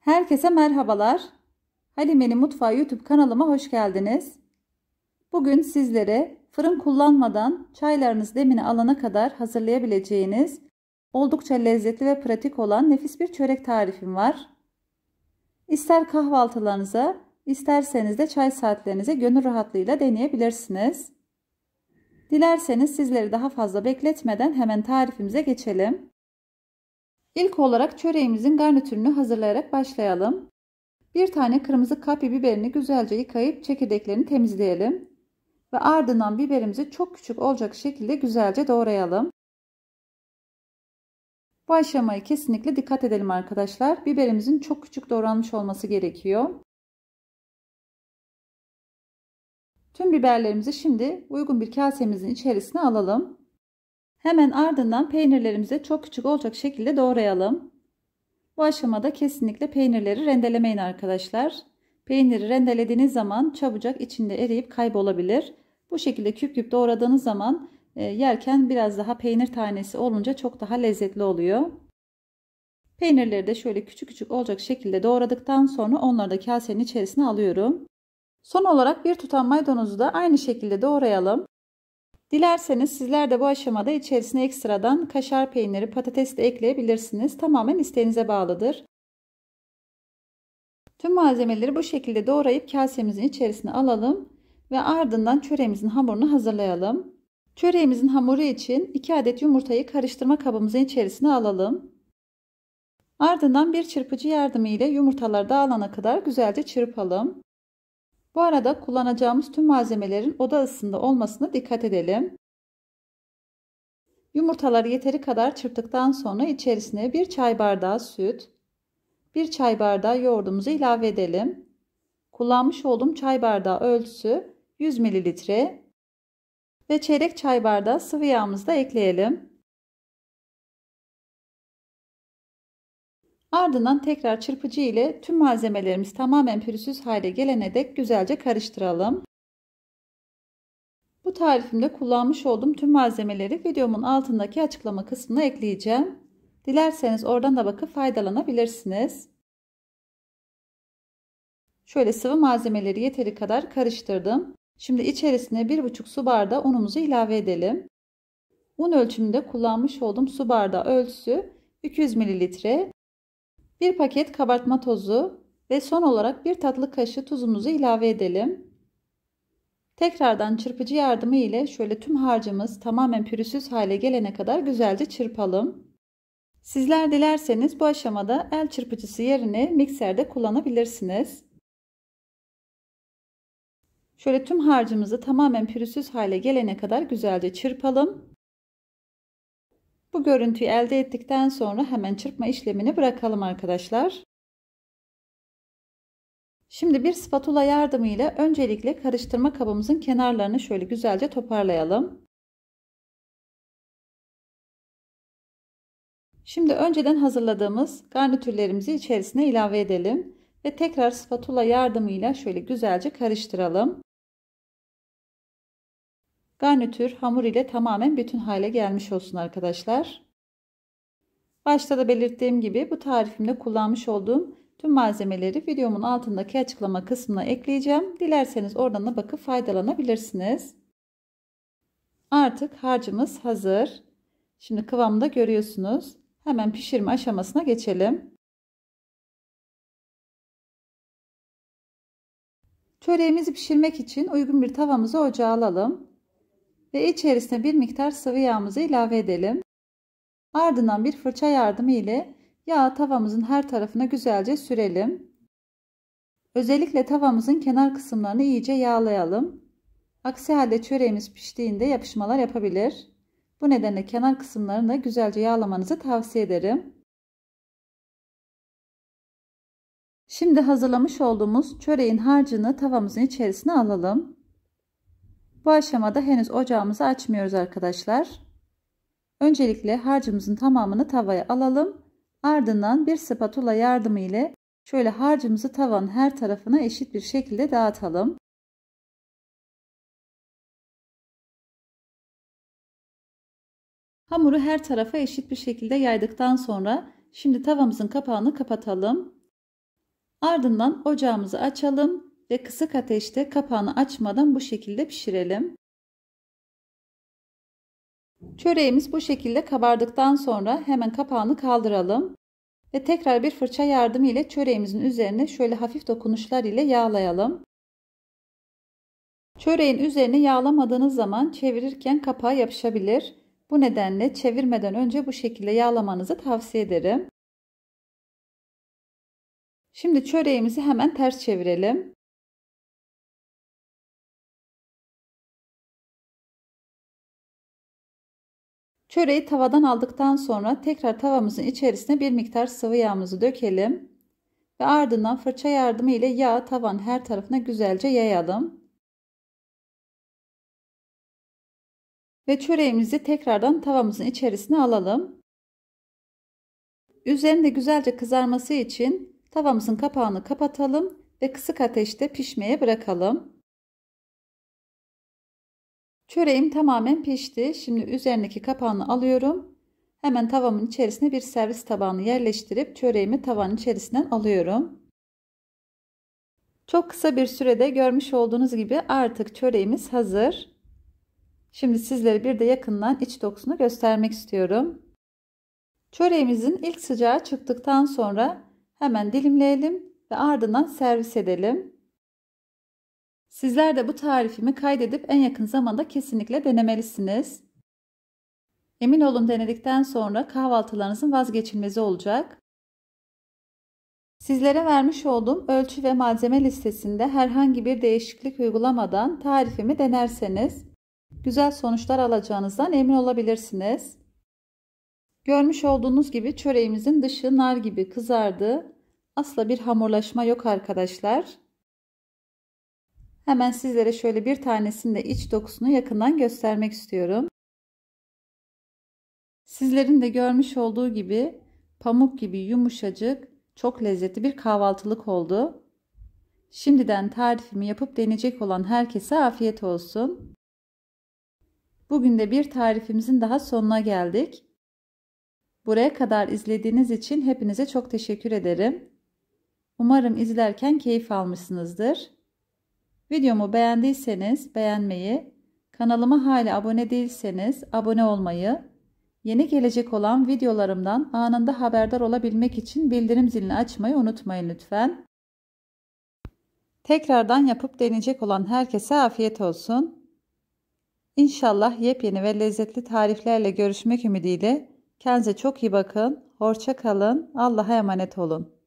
Herkese merhabalar. Halime'nin Mutfağı YouTube kanalıma hoş geldiniz. Bugün sizlere fırın kullanmadan çaylarınız demini alana kadar hazırlayabileceğiniz oldukça lezzetli ve pratik olan nefis bir çörek tarifim var. İster kahvaltılarınıza, isterseniz de çay saatlerinize gönül rahatlığıyla deneyebilirsiniz. Dilerseniz sizleri daha fazla bekletmeden hemen tarifimize geçelim. İlk olarak çöreğimizin garnitürünü hazırlayarak başlayalım. Bir tane kırmızı kapya biberini güzelce yıkayıp çekirdeklerini temizleyelim. Ve ardından biberimizi çok küçük olacak şekilde güzelce doğrayalım. Bu aşamayı kesinlikle dikkat edelim arkadaşlar. Biberimizin çok küçük doğranmış olması gerekiyor. Tüm biberlerimizi şimdi uygun bir kasemizin içerisine alalım. Hemen ardından peynirlerimizi çok küçük olacak şekilde doğrayalım. Bu aşamada kesinlikle peynirleri rendelemeyin arkadaşlar. Peyniri rendelediğiniz zaman çabucak içinde eriyip kaybolabilir. Bu şekilde küp küp doğradığınız zaman e, yerken biraz daha peynir tanesi olunca çok daha lezzetli oluyor. Peynirleri de şöyle küçük küçük olacak şekilde doğradıktan sonra onları da kasenin içerisine alıyorum. Son olarak bir tutam maydanozu da aynı şekilde doğrayalım. Dilerseniz sizler de bu aşamada içerisine ekstradan kaşar peyniri, patates de ekleyebilirsiniz. Tamamen isteğinize bağlıdır. Tüm malzemeleri bu şekilde doğrayıp kasemizin içerisine alalım ve ardından çöreğimizin hamurunu hazırlayalım. Çöreğimizin hamuru için 2 adet yumurtayı karıştırma kabımızın içerisine alalım. Ardından bir çırpıcı yardımı ile yumurtalar dağılana kadar güzelce çırpalım. Bu arada kullanacağımız tüm malzemelerin oda ısısında olmasına dikkat edelim. Yumurtaları yeteri kadar çırptıktan sonra içerisine bir çay bardağı süt, bir çay bardağı yoğurdumuzu ilave edelim. Kullanmış olduğum çay bardağı ölçüsü 100 ml ve çeyrek çay bardağı sıvı yağımızı da ekleyelim. Ardından tekrar çırpıcı ile tüm malzemelerimiz tamamen pürüzsüz hale gelene dek güzelce karıştıralım. Bu tarifimde kullanmış olduğum tüm malzemeleri videomun altındaki açıklama kısmına ekleyeceğim. Dilerseniz oradan da bakıp faydalanabilirsiniz. Şöyle sıvı malzemeleri yeteri kadar karıştırdım. Şimdi içerisine 1,5 su bardağı unumuzu ilave edelim. Un ölçümünde kullanmış olduğum su bardağı ölçüsü 200 ml. 1 paket kabartma tozu ve son olarak 1 tatlı kaşığı tuzumuzu ilave edelim. Tekrardan çırpıcı yardımı ile şöyle tüm harcımız tamamen pürüzsüz hale gelene kadar güzelce çırpalım. Sizler dilerseniz bu aşamada el çırpıcısı yerine mikserde kullanabilirsiniz. Şöyle tüm harcımızı tamamen pürüzsüz hale gelene kadar güzelce çırpalım. Bu görüntüyü elde ettikten sonra hemen çırpma işlemini bırakalım arkadaşlar. Şimdi bir spatula yardımıyla öncelikle karıştırma kabımızın kenarlarını şöyle güzelce toparlayalım. Şimdi önceden hazırladığımız garnitürlerimizi içerisine ilave edelim ve tekrar spatula yardımıyla şöyle güzelce karıştıralım. Garnitür hamur ile tamamen bütün hale gelmiş olsun arkadaşlar. Başta da belirttiğim gibi bu tarifimde kullanmış olduğum tüm malzemeleri videomun altındaki açıklama kısmına ekleyeceğim. Dilerseniz oradan da bakıp faydalanabilirsiniz. Artık harcımız hazır. Şimdi kıvamda görüyorsunuz. Hemen pişirme aşamasına geçelim. Çöreğimizi pişirmek için uygun bir tavamızı ocağa alalım ve içerisine bir miktar sıvı yağımızı ilave edelim. Ardından bir fırça yardımı ile yağı tavamızın her tarafına güzelce sürelim. Özellikle tavamızın kenar kısımlarını iyice yağlayalım. Aksi halde çöreğimiz piştiğinde yapışmalar yapabilir. Bu nedenle kenar kısımlarını da güzelce yağlamanızı tavsiye ederim. Şimdi hazırlamış olduğumuz çöreğin harcını tavamızın içerisine alalım. Bu aşamada henüz ocağımızı açmıyoruz arkadaşlar. Öncelikle harcımızın tamamını tavaya alalım. Ardından bir spatula yardımı ile şöyle harcımızı tavanın her tarafına eşit bir şekilde dağıtalım. Hamuru her tarafa eşit bir şekilde yaydıktan sonra şimdi tavamızın kapağını kapatalım. Ardından ocağımızı açalım ve kısık ateşte kapağını açmadan bu şekilde pişirelim. Çöreğimiz bu şekilde kabardıktan sonra hemen kapağını kaldıralım ve tekrar bir fırça yardımı ile çöreğimizin üzerine şöyle hafif dokunuşlar ile yağlayalım. Çöreğin üzerine yağlamadığınız zaman çevirirken kapağa yapışabilir. Bu nedenle çevirmeden önce bu şekilde yağlamanızı tavsiye ederim. Şimdi çöreğimizi hemen ters çevirelim. Çöreği tavadan aldıktan sonra tekrar tavamızın içerisine bir miktar sıvı yağımızı dökelim. Ve ardından fırça yardımı ile yağı tavan her tarafına güzelce yayalım. Ve çöreğimizi tekrardan tavamızın içerisine alalım. Üzerinde güzelce kızarması için tavamızın kapağını kapatalım ve kısık ateşte pişmeye bırakalım. Çöreğim tamamen pişti. Şimdi üzerindeki kapağını alıyorum. Hemen tavamın içerisine bir servis tabağını yerleştirip çöreğimi tavanın içerisinden alıyorum. Çok kısa bir sürede görmüş olduğunuz gibi artık çöreğimiz hazır. Şimdi sizlere bir de yakından iç dokusunu göstermek istiyorum. Çöreğimizin ilk sıcağı çıktıktan sonra hemen dilimleyelim ve ardından servis edelim. Sizler de bu tarifimi kaydedip en yakın zamanda kesinlikle denemelisiniz. Emin olun denedikten sonra kahvaltılarınızın vazgeçilmezi olacak. Sizlere vermiş olduğum ölçü ve malzeme listesinde herhangi bir değişiklik uygulamadan tarifimi denerseniz güzel sonuçlar alacağınızdan emin olabilirsiniz. Görmüş olduğunuz gibi çöreğimizin dışı nar gibi kızardı. Asla bir hamurlaşma yok arkadaşlar. Hemen sizlere şöyle bir tanesinin de iç dokusunu yakından göstermek istiyorum. Sizlerin de görmüş olduğu gibi pamuk gibi yumuşacık, çok lezzetli bir kahvaltılık oldu. Şimdiden tarifimi yapıp deneyecek olan herkese afiyet olsun. Bugün de bir tarifimizin daha sonuna geldik. Buraya kadar izlediğiniz için hepinize çok teşekkür ederim. Umarım izlerken keyif almışsınızdır. Videomu beğendiyseniz beğenmeyi, kanalıma hala abone değilseniz abone olmayı, yeni gelecek olan videolarımdan anında haberdar olabilmek için bildirim zilini açmayı unutmayın lütfen. Tekrardan yapıp deneyecek olan herkese afiyet olsun. İnşallah yepyeni ve lezzetli tariflerle görüşmek ümidiyle. Kendinize çok iyi bakın. Hoşça kalın. Allah'a emanet olun.